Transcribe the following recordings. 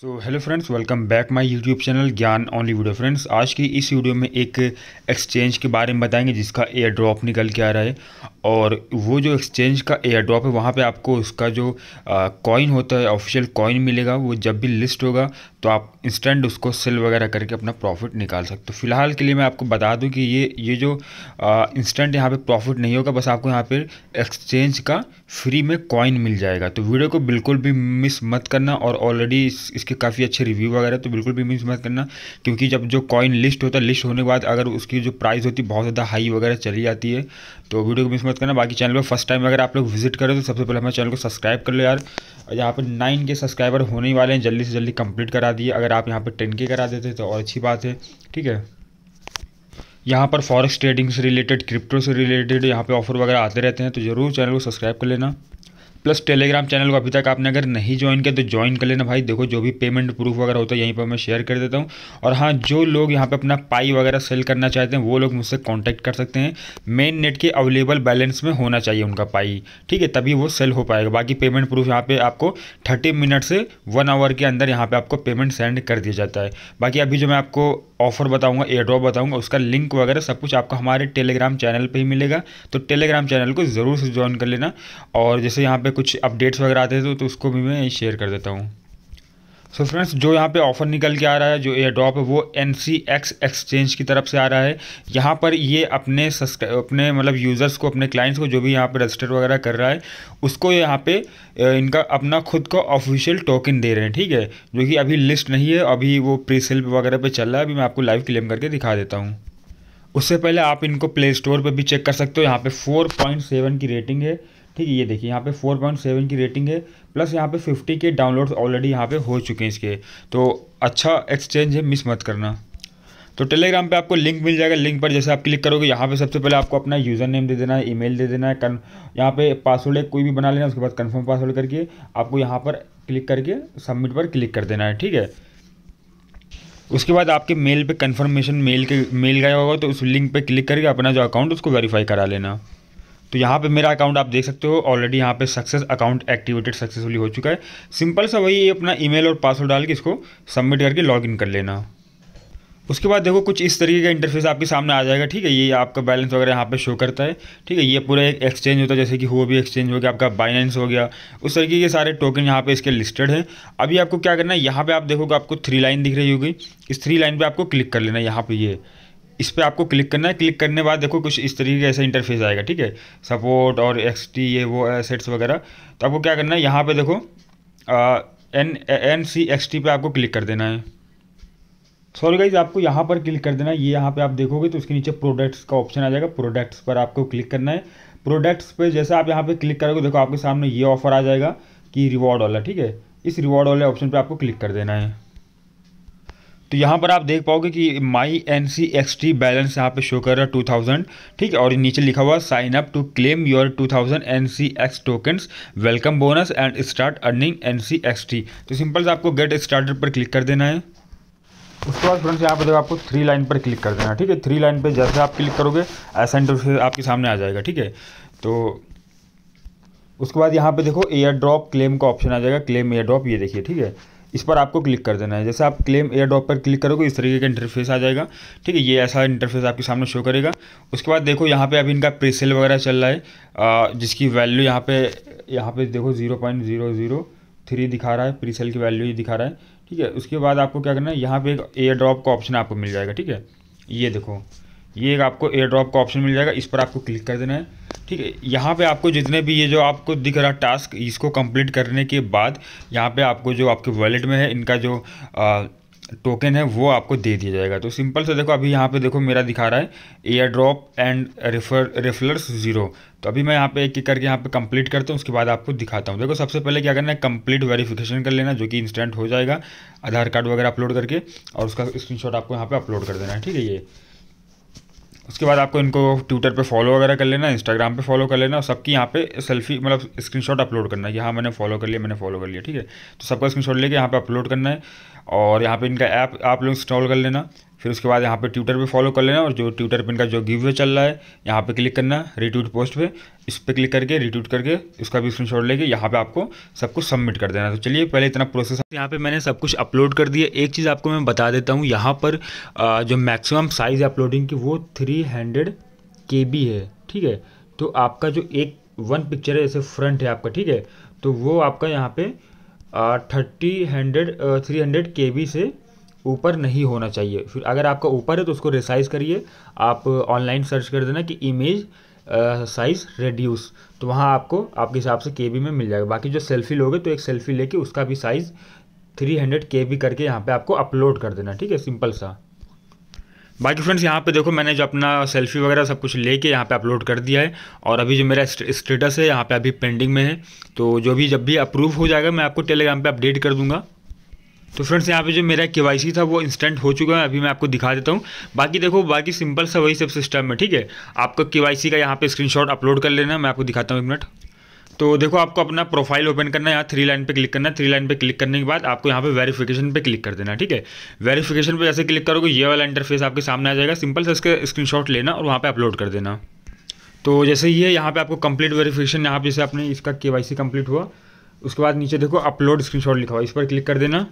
So hello friends welcome back my YouTube channel Gyan only video friends आज की इस video में एक एक्सचेंज के बारे में बताएंगे जिसका एयर ड्रॉप निकल के आ रहा है और वो जो एक्सचेंज का एयर ड्रॉप है वहाँ पे आपको उसका जो कॉइन होता है ऑफिशियल कॉइन मिलेगा वो जब भी लिस्ट होगा तो आप इंस्टेंट उसको सेल वगैरह करके अपना प्रॉफिट निकाल सकते हो फिलहाल के लिए मैं आपको बता दूँ कि ये ये जो इंस्टेंट यहाँ पर प्रॉफिट नहीं होगा बस आपको यहाँ पर एक्सचेंज का फ्री में कॉइन मिल जाएगा तो वीडियो को बिल्कुल भी मिस मत करना और ऑलरेडी इस इसके काफ़ी अच्छे रिव्यू वगैरह तो बिल्कुल भी मिस मत करना क्योंकि जब जो कॉइन लिस्ट होता है लिस्ट होने के बाद अगर उसकी जो प्राइस होती है बहुत ज़्यादा हाई वगैरह चली जाती है तो वीडियो को मिस मत करना बाकी चैनल पर फर्स्ट टाइम अगर आप लोग विजिट करें तो सबसे पहले हमारे चैनल को सब्सक्राइब कर लो यार यहाँ पर नाइन के सब्सक्राइबर होने वाले हैं जल्दी से जल्दी कंप्लीट करा दिए अगर आप यहाँ पर टेन के करा देते तो और अच्छी बात है ठीक है यहाँ पर फॉरेक्स ट्रेडिंग से रिलेटेड क्रिप्टो से रिलेटेड यहाँ पे ऑफर वगैरह आते रहते हैं तो ज़रूर चैनल को सब्सक्राइब कर लेना प्लस टेलीग्राम चैनल को अभी तक आपने अगर नहीं ज्वाइन किया तो ज्वाइन कर लेना भाई देखो जो भी पेमेंट प्रूफ वगैरह होता है यहीं पर मैं शेयर कर देता हूँ और हाँ जो लोग यहाँ पर अपना पाई वगैरह सेल करना चाहते हैं वो लोग मुझसे कॉन्टैक्ट कर सकते हैं मेन नेट के अवेलेबल बैलेंस में होना चाहिए उनका पाई ठीक है तभी वो सेल हो पाएगा बाकी पेमेंट प्रूफ यहाँ पर आपको थर्टी मिनट से वन आवर के अंदर यहाँ पर आपको पेमेंट सेंड कर दिया जाता है बाकी अभी जो मैं आपको ऑफर बताऊंगा एयर ड्रॉप बताऊंगा उसका लिंक वगैरह सब कुछ आपको हमारे टेलीग्राम चैनल पे ही मिलेगा तो टेलीग्राम चैनल को ज़रूर से ज्वाइन कर लेना और जैसे यहाँ पे कुछ अपडेट्स वगैरह आते थे तो, तो उसको भी मैं शेयर कर देता हूँ सो so फ्रेंड्स जो यहाँ पे ऑफर निकल के आ रहा है जो एयर ड्रॉप है वो एन सी एक्स एक्सचेंज की तरफ से आ रहा है यहाँ पर ये अपने अपने मतलब यूज़र्स को अपने क्लाइंट्स को जो भी यहाँ पे रजिस्टर वगैरह कर रहा है उसको यहाँ पे इनका अपना खुद का ऑफिशियल टोकन दे रहे हैं ठीक है जो कि अभी लिस्ट नहीं है अभी वो प्री सेल वगैरह पर चल रहा है अभी मैं आपको लाइव क्लेम करके दिखा देता हूँ उससे पहले आप इनको प्ले स्टोर पर भी चेक कर सकते हो यहाँ पर फोर की रेटिंग है ठीक है ये देखिए यहाँ पे 4.7 की रेटिंग है प्लस यहाँ पे 50 के डाउनलोड्स ऑलरेडी यहाँ पे हो चुके हैं इसके तो अच्छा एक्सचेंज है मिस मत करना तो टेलीग्राम पे आपको लिंक मिल जाएगा लिंक पर जैसे आप क्लिक करोगे यहाँ पे सबसे पहले आपको अपना यूज़र नेम दे देना है ईमेल दे देना है कन यहाँ पे पासवर्ड एक कोई भी बना लेना उसके बाद कन्फर्म पासवर्ड करके आपको यहाँ पर क्लिक करके सबमिट पर क्लिक कर देना है ठीक है उसके बाद आपके मेल पे कंफर्मेशन मेल के मेल गया होगा तो उस लिंक पे क्लिक करके अपना जो अकाउंट उसको वेरीफाई करा लेना तो यहाँ पे मेरा अकाउंट आप देख सकते हो ऑलरेडी यहाँ पे सक्सेस अकाउंट एक्टिवेटेड सक्सेसफुली हो चुका है सिंपल सा वही अपना ईमेल और पासवर्ड डाल के इसको सबमिट करके लॉगिन कर लेना उसके बाद देखो कुछ इस तरीके का इंटरफेस आपके सामने आ जाएगा ठीक है ये आपका बैलेंस वगैरह यहाँ पे शो करता है ठीक है ये पूरा एक एक्सचेंज होता है जैसे कि हो भी एक्सचेंज हो गया आपका बाइनेंस हो गया उस तरीके के सारे टोकन यहाँ पे इसके लिस्टेड हैं अभी आपको क्या करना है यहाँ पे आप देखोगे आपको थ्री लाइन दिख रही होगी इस थ्री लाइन पर आपको क्लिक कर लेना है यहाँ पर ये यह। इस पर आपको क्लिक करना है क्लिक करने बाद देखो कुछ इस तरीके का ऐसा इंटरफेस आएगा ठीक है सपोर्ट और एक्स टी ये वो एसेट्स वगैरह तो आपको क्या करना है यहाँ पे देखो N N C X T पर आपको क्लिक कर देना है सॉरी गाइज आपको यहाँ पर क्लिक कर देना है ये यहाँ पे आप देखोगे तो उसके नीचे प्रोडक्ट्स का ऑप्शन आ जाएगा प्रोडक्ट्स पर आपको क्लिक करना है प्रोडक्ट्स पर जैसा आप यहाँ पर क्लिक करोगे देखो आपके सामने ये ऑफर आ जाएगा कि रिवॉर्ड वाला ठीक है इस रिवॉर्ड वाले ऑप्शन पर आपको क्लिक कर देना है तो यहाँ पर आप देख पाओगे कि my N C X T balance यहाँ पे शो कर रहा है टू थाउजेंड ठीक है और नीचे लिखा हुआ sign up to claim your two thousand N C X tokens welcome bonus and start earning N C X T तो सिंपल से आपको गेट स्टार्ट पर क्लिक कर देना है उसके बाद फ्रेंड्स यहाँ पर देखो आपको थ्री लाइन पर क्लिक कर देना ठीक है थ्री लाइन पर जैसे आप क्लिक करोगे ऐसा इंटरफेस आपके सामने आ जाएगा ठीक है तो उसके बाद यहाँ पे देखो एयर ड्रॉप क्लेम का ऑप्शन आ जाएगा क्लेम एयर ड्रॉप ये देखिए ठीक है इस पर आपको क्लिक कर देना है जैसे आप क्लेम एयर ड्रॉप पर क्लिक करोगे इस तरीके का इंटरफेस आ जाएगा ठीक है ये ऐसा इंटरफेस आपके सामने शो करेगा उसके बाद देखो यहाँ पे अभी इनका प्रीसेल वगैरह चल रहा है जिसकी वैल्यू यहाँ पे यहाँ पे देखो zero point zero zero three दिखा रहा है प्रीसेल की वैल्यू ही दिखा रहा है ठीक है उसके बाद आपको क्या करना है यहाँ पर एक एयर ड्रॉप का ऑप्शन आपको मिल जाएगा ठीक है ये देखो ये एक आपको एयर ड्रॉप का ऑप्शन मिल जाएगा इस पर आपको क्लिक कर देना है ठीक है यहाँ पे आपको जितने भी ये जो आपको दिख रहा टास्क इसको कंप्लीट करने के बाद यहाँ पे आपको जो आपके वॉलेट में है इनका जो आ, टोकन है वो आपको दे दिया जाएगा तो सिंपल से देखो अभी यहाँ पे देखो मेरा दिखा रहा है air drop and refer referrals zero तो अभी मैं यहाँ पे एक एक करके यहाँ पे कंप्लीट करता हूँ उसके बाद आपको दिखाता हूँ देखो सबसे पहले क्या करना है कंप्लीट वेरिफिकेशन कर लेना जो कि इंस्टेंट हो जाएगा आधार कार्ड वगैरह अपलोड करके और उसका स्क्रीन आपको यहाँ पर अपलोड कर देना है ठीक है ये उसके बाद आपको इनको ट्विटर पे फॉलो वगैरह कर लेना इंस्टाग्राम पे फॉलो कर लेना और सबकी यहाँ पे सेल्फी मतलब स्क्रीनशॉट अपलोड करना है कि हाँ मैंने फॉलो कर लिया मैंने फॉलो कर लिया ठीक है तो सबका स्क्रीनशॉट लेके यहाँ पे अपलोड करना है और यहाँ पे इनका ऐप आप लोग इंस्टॉल कर लेना फिर उसके बाद यहाँ पे ट्विटर पे फॉलो कर लेना और जो ट्विटर पे इनका जो गिव वे चल रहा है यहाँ पे क्लिक करना रिट्वीट पोस्ट पे इस पर क्लिक करके रिट्वीट करके उसका भी शॉट लेके यहाँ पे आपको सब कुछ सबमिट कर देना तो चलिए पहले इतना प्रोसेस यहाँ पे मैंने सब कुछ अपलोड कर दिया एक चीज़ आपको मैं बता देता हूँ यहाँ पर जो मैक्सिमम साइज़ है अपलोडिंग की वो थ्री हंड्रेड के बी है ठीक है तो आपका जो एक वन पिक्चर है जैसे फ्रंट है आपका ठीक है तो वो आपका यहाँ पर thirty hundred three hundred K B से ऊपर नहीं होना चाहिए फिर अगर आपका ऊपर है तो उसको रिसाइज़ करिए आप ऑनलाइन सर्च कर देना कि इमेज साइज़ रेड्यूस तो वहाँ आपको आपके हिसाब से के में मिल जाएगा बाकी जो सेल्फ़ी लोगे तो एक सेल्फ़ी लेके उसका भी size three hundred K B करके यहाँ पे आपको अपलोड कर देना ठीक है सिंपल सा बाकी फ्रेंड्स यहाँ पे देखो मैंने जो अपना सेल्फी वगैरह सब कुछ लेके यहाँ पे अपलोड कर दिया है और अभी जो मेरा स्टेटस है यहाँ पे अभी पेंडिंग में है तो जो भी जब भी अप्रूव हो जाएगा मैं आपको टेलीग्राम पे अपडेट कर दूंगा तो फ्रेंड्स यहाँ पे जो मेरा के था वो इंस्टेंट हो चुका है अभी मैं आपको दिखा देता हूँ बाकी देखो बाकी सिंपल सा वही सब सिस्टम है ठीक है आपका के का यहाँ पे स्क्रीनशॉट अपलोड कर लेना मैं आपको दिखाता हूँ एक मिनट तो देखो आपको अपना प्रोफाइल ओपन करना है यहाँ थ्री लाइन पे क्लिक करना है थ्री लाइन पे क्लिक करने के बाद आपको यहाँ पे वेरिफिकेशन पे क्लिक कर देना ठीक है वेरिफिकेशन पे जैसे क्लिक करोगे ये वाला इंटरफेस आपके सामने आ जाएगा सिंपल से इसका स्क्रीनशॉट लेना और वहाँ पे अपलोड कर देना तो जैसे ये यहाँ पे आपको कंप्लीट वेरीफिकेशन यहाँ पे जैसे आपने इसका के कंप्लीट हुआ उसके बाद नीचे देखो अपलोड स्क्रीन लिखा हुआ इस पर क्लिक कर देना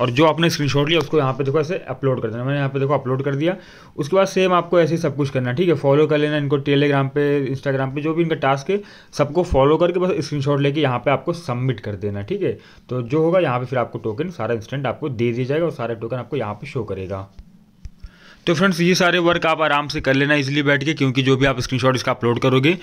और जो आपने स्क्रीनशॉट लिया उसको यहाँ पे देखो ऐसे अपलोड कर देना मैंने यहाँ पे देखो अपलोड कर दिया उसके बाद सेम आपको ऐसे ही सब कुछ करना ठीक है फॉलो कर लेना इनको टेलीग्राम पे इंस्टाग्राम पे जो भी इनका टास्क है सबको फॉलो करके बस स्क्रीनशॉट लेके यहाँ पे आपको सबमिट कर देना ठीक है तो जो होगा यहाँ पे फिर आपको टोकन सारा इंस्टेंट आपको दे दिया जाएगा और सारा टोकन आपको यहाँ पर शो करेगा तो फ्रेंड्स ये सारे वर्क आप आराम से कर लेना इजिली बैठ के क्योंकि जो भी आप स्क्रीनशॉट इसका अपलोड करोगे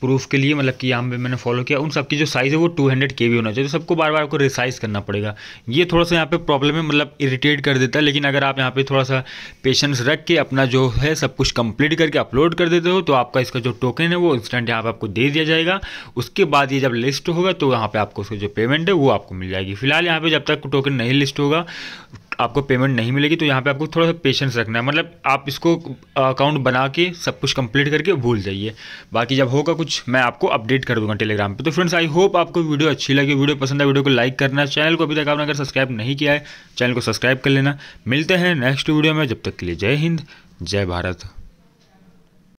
प्रूफ के लिए मतलब कि यहाँ पे मैंने फॉलो किया उन सबकी जो साइज़ है वो टू हंड्रेड के होना चाहिए तो सबको बार बार आपको रिसाइज करना पड़ेगा ये थोड़ा सा यहाँ पे प्रॉब्लम है मतलब इरिटेट कर देता है लेकिन अगर आप यहाँ पे थोड़ा सा पेशेंस रख के अपना जो है सब कुछ कंप्लीट करके अपलोड कर देते हो तो आपका इसका जो टोकन है वो इंस्टेंट यहाँ पर आपको दे दिया जाएगा उसके बाद ये जब लिस्ट होगा तो यहाँ पर आपको उसका जो पेमेंट है वो आपको मिल जाएगी फिलहाल यहाँ पर जब तक टोकन नहीं लिस्ट होगा आपको पेमेंट नहीं मिलेगी तो यहाँ पे आपको थोड़ा सा पेशेंस रखना है मतलब आप इसको अकाउंट बना के सब कुछ कंप्लीट करके भूल जाइए बाकी जब होगा कुछ मैं आपको अपडेट कर दूंगा टेलीग्राम पे तो फ्रेंड्स आई होप आपको वीडियो अच्छी लगी वीडियो पसंद आए वीडियो को लाइक करना चैनल को अभी तक आपने अगर सब्सक्राइब नहीं किया है चैनल को सब्सक्राइब कर लेना मिलते हैं नेक्स्ट वीडियो में जब तक के लिए जय हिंद जय भारत